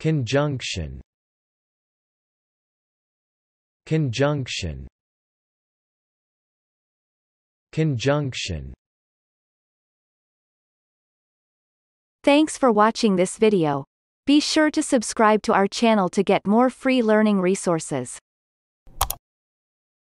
Conjunction Conjunction Conjunction Thanks for watching this video. Be sure to subscribe to our channel to get more free learning resources.